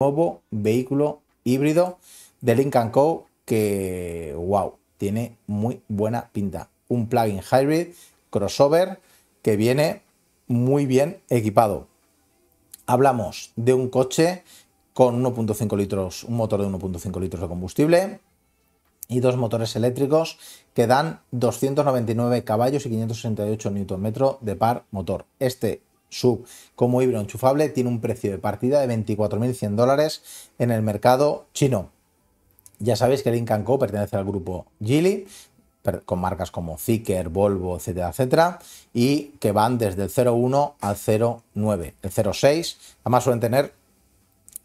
nuevo vehículo híbrido de Lincoln Co. que, wow, tiene muy buena pinta. Un plug-in hybrid crossover que viene muy bien equipado. Hablamos de un coche con 1.5 litros, un motor de 1.5 litros de combustible y dos motores eléctricos que dan 299 caballos y 568 Nm de par motor. Este su como híbrido enchufable tiene un precio de partida de 24.100 dólares en el mercado chino. Ya sabéis que Lincoln Co. pertenece al grupo Geely, con marcas como Zicker, Volvo, etcétera, etcétera, y que van desde el 01 al 09, el 06. Además suelen tener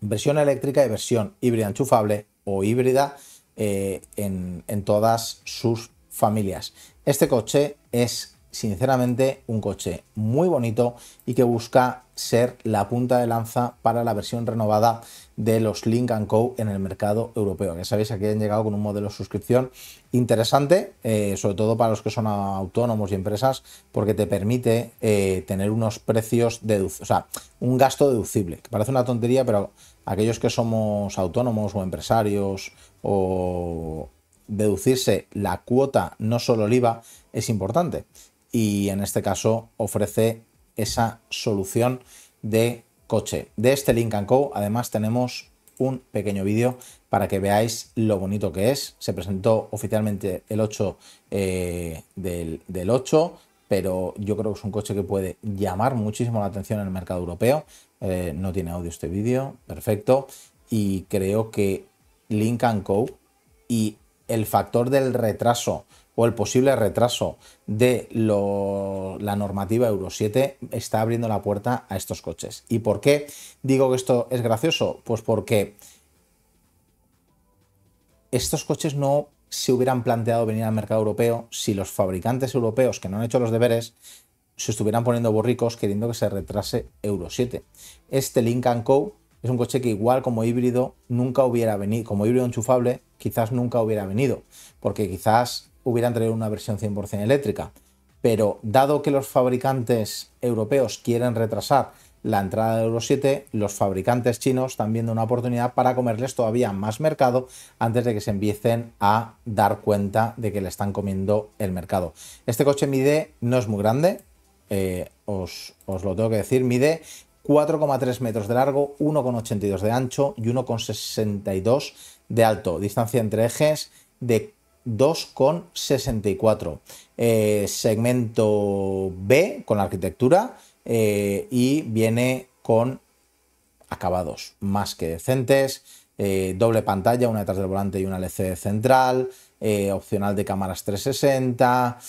versión eléctrica y versión híbrida enchufable o híbrida eh, en, en todas sus familias. Este coche es sinceramente un coche muy bonito y que busca ser la punta de lanza para la versión renovada de los Link Co en el mercado europeo. Ya sabéis, aquí han llegado con un modelo de suscripción interesante, eh, sobre todo para los que son autónomos y empresas, porque te permite eh, tener unos precios o sea, un gasto deducible, que parece una tontería, pero aquellos que somos autónomos o empresarios o deducirse la cuota, no solo el IVA, es importante y en este caso ofrece esa solución de coche. De este Link Co además tenemos un pequeño vídeo para que veáis lo bonito que es. Se presentó oficialmente el 8 eh, del, 8, pero yo creo que es un coche que puede llamar muchísimo la atención en el mercado europeo. Eh, no tiene audio este vídeo, perfecto. Y creo que Link Co y el factor del retraso o el posible retraso de la normativa Euro 7 está abriendo la puerta a estos coches. ¿Y por qué digo que esto es gracioso? Pues porque estos coches no se hubieran planteado venir al mercado europeo si los fabricantes europeos que no han hecho los deberes se estuvieran poniendo borricos queriendo que se retrase Euro 7. Este Lincoln Co es un coche que igual como híbrido nunca hubiera venido, como híbrido enchufable, quizás nunca hubiera venido, porque quizás hubieran traído una versión 100% eléctrica. Pero dado que los fabricantes europeos quieren retrasar la entrada de Euro 7, los fabricantes chinos están viendo una oportunidad para comerles todavía más mercado antes de que se empiecen a dar cuenta de que le están comiendo el mercado. Este coche mide, no es muy grande, eh, os, os, lo tengo que decir, mide 4,3 metros de largo, 1,82 de ancho y 1,62 de alto. Distancia entre ejes de 2,64. Eh, segmento B con la arquitectura eh, y viene con acabados más que decentes. Eh, doble pantalla, una detrás del volante y una LCD central, opcional de cámaras 360.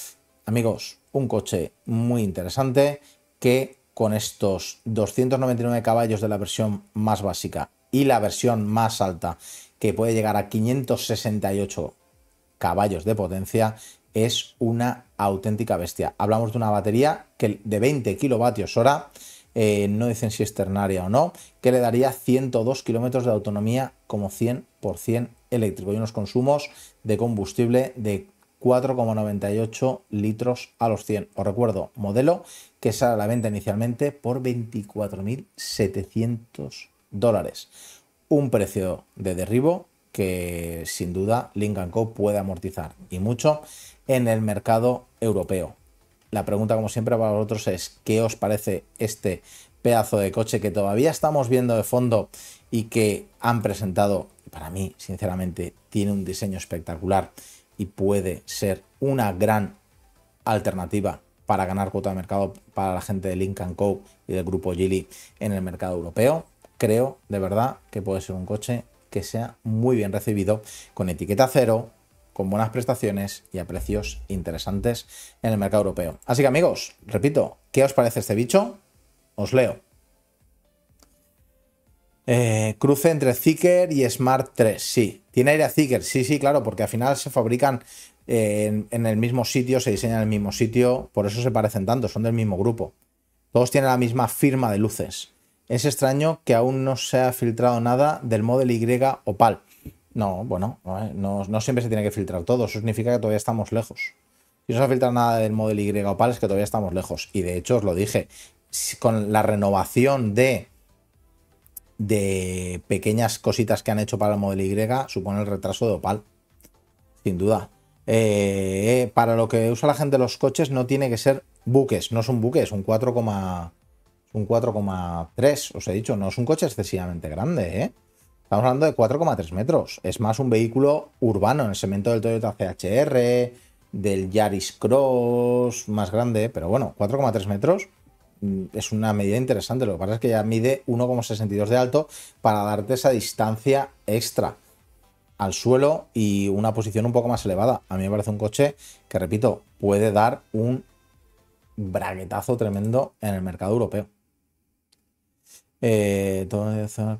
Amigos, un coche muy interesante que con estos 299 caballos de la versión más básica y la versión más alta, que puede llegar a 568 caballos de potencia, es una auténtica bestia. Hablamos de una batería que de 20 kilovatios hora, eh, no dicen si es ternaria o no, que le daría 102 kilómetros de autonomía como 100% eléctrico y unos consumos de combustible de 4,98 litros a los 100. Os recuerdo, modelo que sale a la venta inicialmente por 24.700 dólares. Un precio de derribo que sin duda Lincoln Co. puede amortizar y mucho en el mercado europeo. La pregunta, como siempre, para vosotros es: ¿qué os parece este pedazo de coche que todavía estamos viendo de fondo y que han presentado? Para mí, sinceramente, tiene un diseño espectacular y puede ser una gran alternativa para ganar cuota de mercado para la gente de Lincoln Co. y del grupo Gili en el mercado europeo. Creo de verdad que puede ser un coche que sea muy bien recibido con etiqueta cero, con buenas prestaciones y a precios interesantes en el mercado europeo. Así que amigos, repito, ¿qué os parece este bicho? Os leo. Eh, cruce entre Zicker y Smart 3, sí. Tiene aire a Zicker, sí, sí, claro, porque al final se fabrican eh, en, el mismo sitio, se diseñan en el mismo sitio, por eso se parecen tanto, son del mismo grupo. Todos tienen la misma firma de luces. Es extraño que aún no se ha filtrado nada del Model Y Opal. No, bueno, no, eh, no siempre se tiene que filtrar todo, eso significa que todavía estamos lejos. Si no se ha filtrado nada del Model Y Opal es que todavía estamos lejos. Y de hecho os lo dije, con la renovación de de pequeñas cositas que han hecho para el modelo Y supone el retraso de Opal. Sin duda. Eh, eh, para lo que usa la gente los coches no tiene que ser buques, no son buques, un 4, un 4,3, os he dicho, no es un coche excesivamente grande, ¿eh? Estamos hablando de 4,3 metros, es más un vehículo urbano en el segmento del Toyota CHR, del Yaris Cross, más grande, pero bueno, 4,3 metros Mm, es una medida interesante. Lo que pasa es que ya mide 1,62 de alto para darte esa distancia extra al suelo y una posición un poco más elevada. A mí me parece un coche que, repito, puede dar un braguetazo tremendo en el mercado europeo. Eh,